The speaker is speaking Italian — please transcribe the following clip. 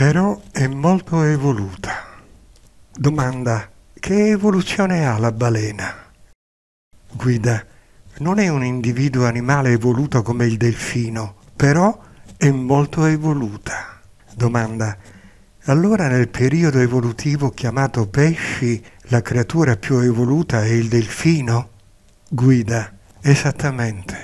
però è molto evoluta. Domanda, che evoluzione ha la balena? Guida, non è un individuo animale evoluto come il delfino, però è molto evoluta. Domanda, allora nel periodo evolutivo chiamato pesci, la creatura più evoluta è il delfino? Guida, esattamente.